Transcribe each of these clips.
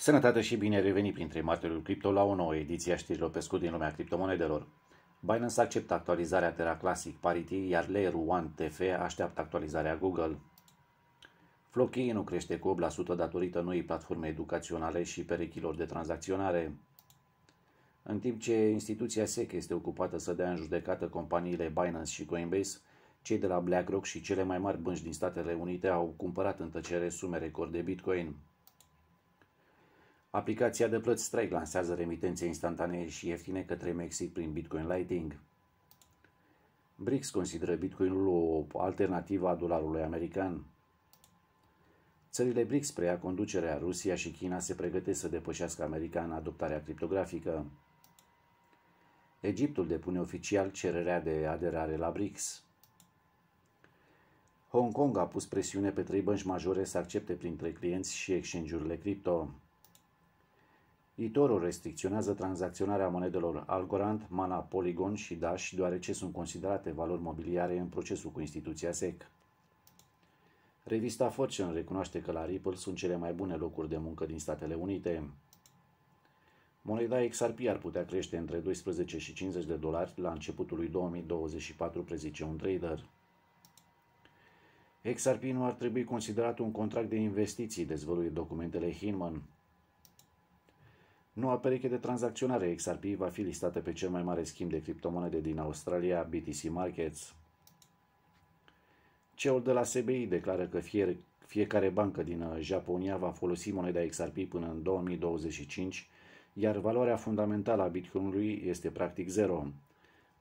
Sănătate și bine reveni printre martorul cripto la o nouă ediție a știrilor pe scurt din lumea criptomonedelor. Binance acceptă actualizarea Terra Classic Parity, iar Layer 1 TF așteaptă actualizarea Google. Flockey nu crește cu 8% datorită noii platforme educaționale și perechilor de tranzacționare. În timp ce instituția SEC este ocupată să dea în judecată companiile Binance și Coinbase, cei de la BlackRock și cele mai mari bănci din Statele Unite au cumpărat în tăcere sume record de Bitcoin. Aplicația de plăți Stripe lansează remitențe instantanee și ieftine către Mexic prin Bitcoin Lightning. BRICS consideră Bitcoinul o alternativă a dolarului american. Țările BRICS preia conducerea, Rusia și China se pregătesc să depășească America în adoptarea criptografică. Egiptul depune oficial cererea de aderare la BRICS. Hong Kong a pus presiune pe trei bănci majore să accepte printre clienți și exchange-urile cripto. Viitorul restricționează tranzacționarea monedelor Algorand, Mana, Polygon și Dash, deoarece sunt considerate valori mobiliare în procesul cu instituția SEC. Revista Fortune recunoaște că la Ripple sunt cele mai bune locuri de muncă din Statele Unite. Moneda XRP ar putea crește între 12 și 50 de dolari la începutul lui 2024, prezice un trader. XRP nu ar trebui considerat un contract de investiții, dezvăluie documentele Hinman. Noua pereche de tranzacționare XRP va fi listată pe cel mai mare schimb de criptomonede din Australia, BTC Markets. Ceul de la SBI declară că fie, fiecare bancă din uh, Japonia va folosi moneda XRP până în 2025, iar valoarea fundamentală a Bitcoinului este practic zero.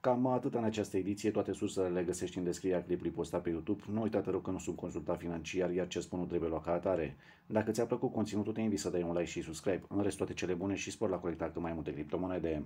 Cam atât în această ediție, toate sursele le găsești în descrierea clipului postat pe YouTube. Nu uita te rog că nu sunt consultat financiar, iar ce spun nu trebuie luat ca atare. Dacă ți-a plăcut conținutul, te invit să dai un like și subscribe. În rest, toate cele bune și spor la colectat cât mai multe criptomonede.